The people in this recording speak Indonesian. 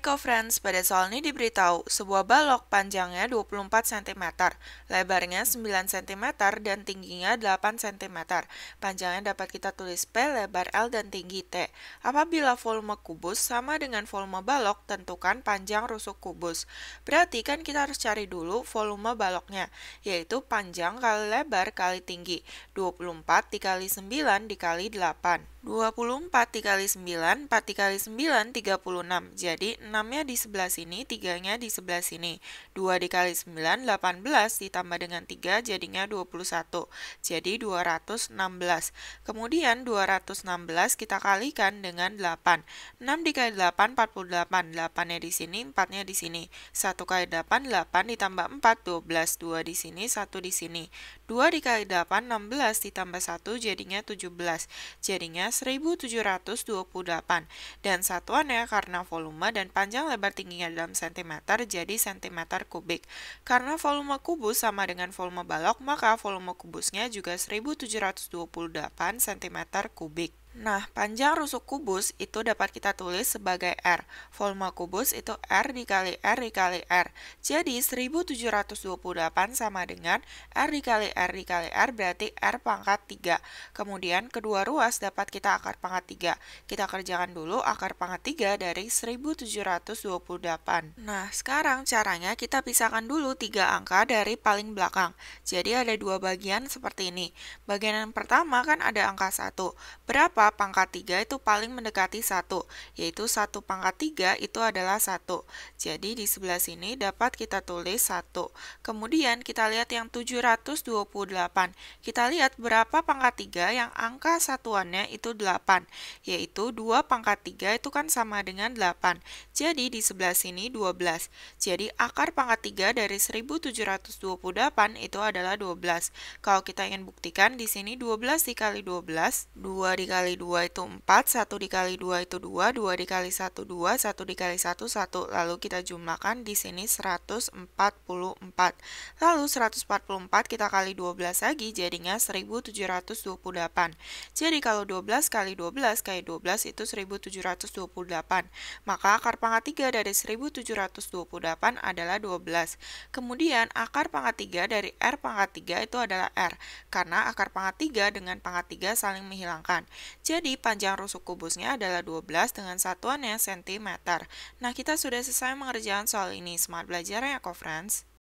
Michael Friends, pada soal ini diberitahu, sebuah balok panjangnya 24 cm, lebarnya 9 cm, dan tingginya 8 cm. Panjangnya dapat kita tulis P, lebar L, dan tinggi T. Apabila volume kubus sama dengan volume balok, tentukan panjang rusuk kubus. Berarti kan kita harus cari dulu volume baloknya, yaitu panjang kali lebar kali tinggi. 24 dikali 9 dikali 8. 24 dikali 9, 4 dikali 9, 36. Jadi 6-nya di sebelah sini, 3-nya di sebelah sini. 2 dikali 9, 18, ditambah dengan 3 jadinya 21, jadi 216. Kemudian 216 kita kalikan dengan 8. 6 dikali 8, 48, 8-nya di sini, 4-nya di sini. 1 kali 8, 8 ditambah 4, 12, 2 di sini, 1 di sini. 2 dikali 8, 16 ditambah 1 jadinya 17, jadinya 1728. Dan satuannya karena volume dan panjang lebar tingginya dalam cm jadi cm kubik. Karena volume kubus sama dengan volume balok, maka volume kubusnya juga 1728 cm kubik. Nah, panjang rusuk kubus itu dapat kita tulis sebagai R. Volume kubus itu R dikali R dikali R. Jadi, 1728 sama dengan R dikali R dikali R berarti R pangkat 3. Kemudian, kedua ruas dapat kita akar pangkat 3. Kita kerjakan dulu akar pangkat 3 dari 1728. Nah, sekarang caranya kita pisahkan dulu tiga angka dari paling belakang. Jadi, ada dua bagian seperti ini. Bagian yang pertama kan ada angka 1. Berapa berupa pangkat 3 itu paling mendekati 1, yaitu 1 pangkat 3 itu adalah 1. Jadi di sebelah sini dapat kita tulis 1. Kemudian kita lihat yang 728. Kita lihat berapa pangkat 3 yang angka satuannya itu 8, yaitu 2 pangkat 3 itu kan sama dengan 8. Jadi di sebelah sini 12. Jadi akar pangkat 3 dari 1728 itu adalah 12. Kalau kita ingin buktikan di sini 12 dikali 12, 2 dikali dikali 2 itu 4, 1 dikali 2 itu 2, 2 dikali 1 2, 1 dikali 1 1. Lalu kita jumlahkan di sini 144. Lalu 144 kita kali 12 lagi jadinya 1728. Jadi kalau 12 kali 12 kali 12 itu 1728. Maka akar pangkat 3 dari 1728 adalah 12. Kemudian akar pangkat 3 dari R pangkat 3 itu adalah R karena akar pangkat 3 dengan pangkat 3 saling menghilangkan. Jadi panjang rusuk kubusnya adalah 12 dengan satuannya cm. Nah, kita sudah selesai mengerjakan soal ini. smart belajar ya, co-friends!